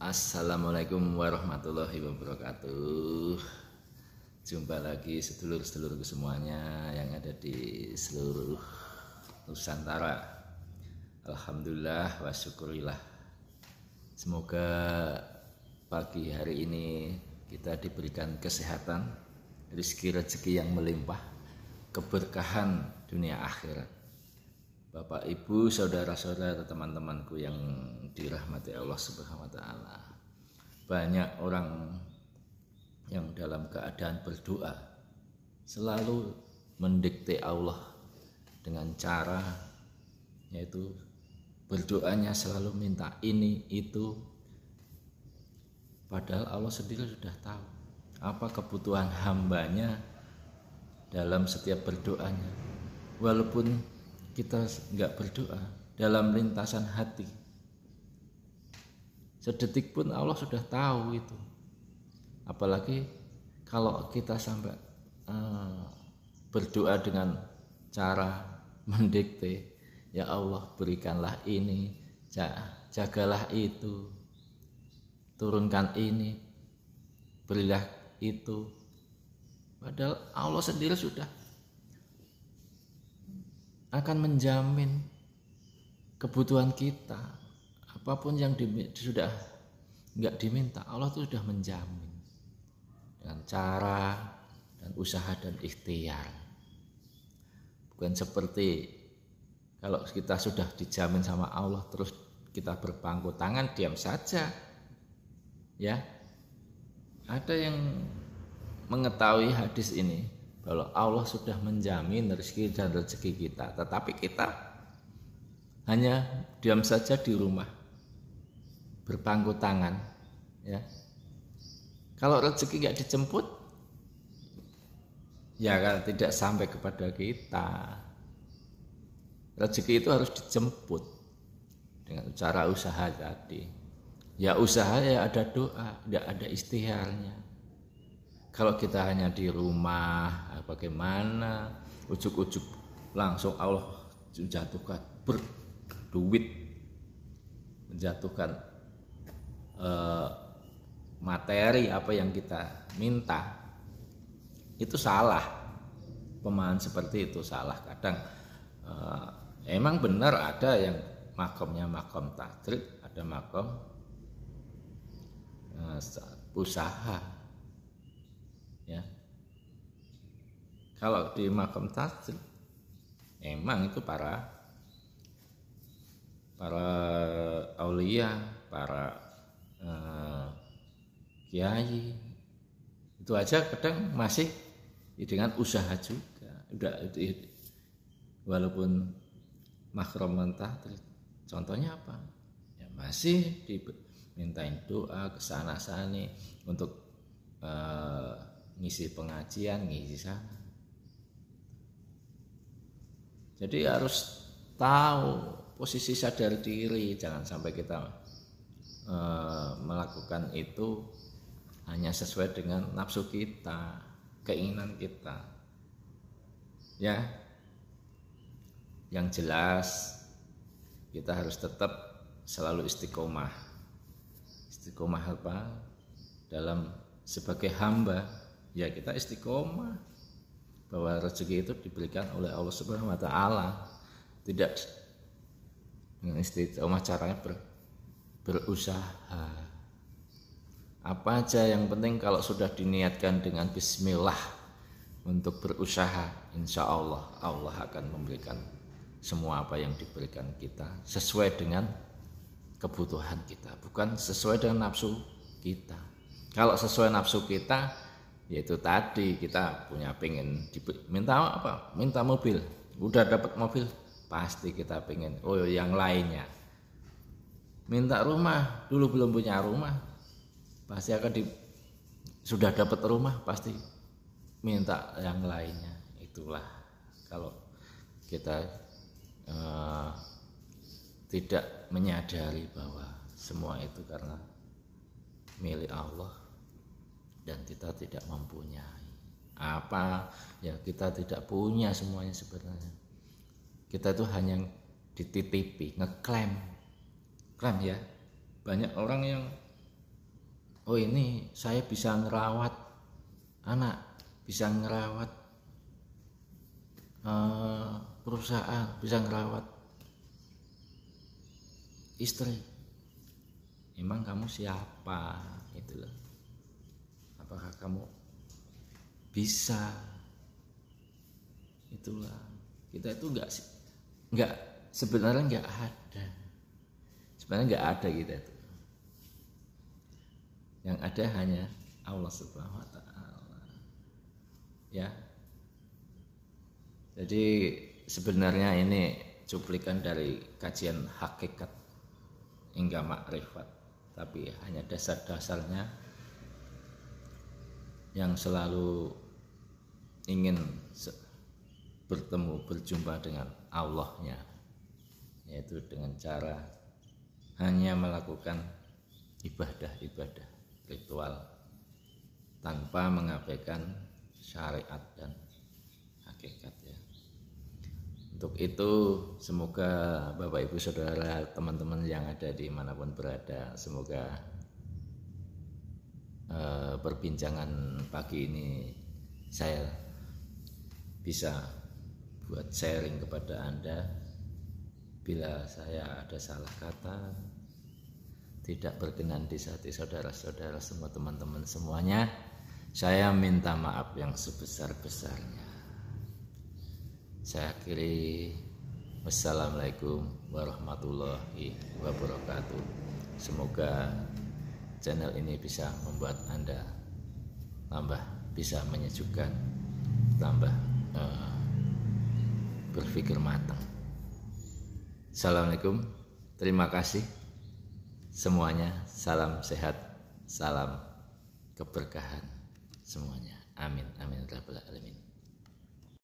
Assalamualaikum warahmatullahi wabarakatuh Jumpa lagi sedulur sedulur semuanya yang ada di seluruh Nusantara Alhamdulillah wa syukurillah Semoga pagi hari ini kita diberikan kesehatan Rizki rezeki yang melimpah Keberkahan dunia akhirat Bapak Ibu, saudara-saudara, teman-temanku yang dirahmati Allah Subhanahu wa taala. Banyak orang yang dalam keadaan berdoa selalu mendikte Allah dengan cara yaitu berdoanya selalu minta ini itu padahal Allah sendiri sudah tahu apa kebutuhan hambanya dalam setiap berdoanya walaupun kita nggak berdoa dalam lintasan hati sedetik pun Allah sudah tahu itu apalagi kalau kita sampai uh, berdoa dengan cara mendikte ya Allah berikanlah ini jagalah itu turunkan ini berilah itu padahal Allah sendiri sudah akan menjamin kebutuhan kita apapun yang di, sudah nggak diminta Allah itu sudah menjamin dengan cara dan usaha dan ikhtiar bukan seperti kalau kita sudah dijamin sama Allah terus kita berpangku tangan diam saja ya ada yang mengetahui hadis ini kalau Allah sudah menjamin rezeki dan rezeki kita, tetapi kita hanya diam saja di rumah berpangku tangan ya. Kalau rezeki nggak dijemput ya kalau tidak sampai kepada kita. Rezeki itu harus dijemput dengan cara usaha tadi. Ya usaha ya ada doa, tidak ada istiharnya. Kalau kita hanya di rumah, ah, bagaimana ujuk-ujuk langsung Allah jatuhkan berduit, menjatuhkan eh, materi apa yang kita minta itu salah pemahaman seperti itu salah kadang eh, emang benar ada yang makomnya makom takdir, ada makom eh, usaha ya kalau di makam tasir emang itu para para aulia para eh, kiai itu aja kadang masih dengan usaha juga udah walaupun makrom mentah contohnya apa ya, masih dimintain doa kesana sana untuk eh, ngisi pengajian ngisi sana jadi harus tahu posisi sadar diri jangan sampai kita e, melakukan itu hanya sesuai dengan nafsu kita keinginan kita ya yang jelas kita harus tetap selalu istiqomah istiqomah apa dalam sebagai hamba ya kita istiqomah bahwa rezeki itu diberikan oleh Allah Subhanahu wa taala. Tidak istiqomah caranya ber, berusaha. Apa aja yang penting kalau sudah diniatkan dengan bismillah untuk berusaha, insya Allah Allah akan memberikan semua apa yang diberikan kita sesuai dengan kebutuhan kita, bukan sesuai dengan nafsu kita. Kalau sesuai nafsu kita, yaitu tadi kita punya pengen minta apa minta mobil udah dapat mobil pasti kita pengen oh iya, yang lainnya minta rumah dulu belum punya rumah pasti akan di sudah dapat rumah pasti minta yang lainnya itulah kalau kita eh, tidak menyadari bahwa semua itu karena milik Allah dan kita tidak mempunyai apa ya kita tidak punya semuanya sebenarnya kita itu hanya dititipi ngeklaim klaim ya banyak orang yang oh ini saya bisa ngerawat anak bisa ngerawat uh, perusahaan bisa ngerawat istri emang kamu siapa gitu loh apakah kamu bisa itulah kita itu nggak nggak sebenarnya nggak ada sebenarnya nggak ada kita itu yang ada hanya Allah Subhanahu Wa Taala ya jadi sebenarnya ini cuplikan dari kajian hakikat hingga makrifat tapi hanya dasar-dasarnya yang selalu ingin bertemu berjumpa dengan Allahnya yaitu dengan cara hanya melakukan ibadah-ibadah ritual tanpa mengabaikan syariat dan hakikat ya. Untuk itu semoga Bapak Ibu Saudara teman-teman yang ada di manapun berada semoga Eh, perbincangan pagi ini saya bisa buat sharing kepada Anda bila saya ada salah kata tidak berkenan di hati saudara-saudara semua teman-teman semuanya saya minta maaf yang sebesar-besarnya saya akhiri wassalamualaikum warahmatullahi wabarakatuh semoga channel ini bisa membuat Anda tambah bisa menyejukkan, tambah uh, berpikir matang. Assalamualaikum, terima kasih semuanya. Salam sehat, salam keberkahan semuanya. Amin, amin, rabbal alamin.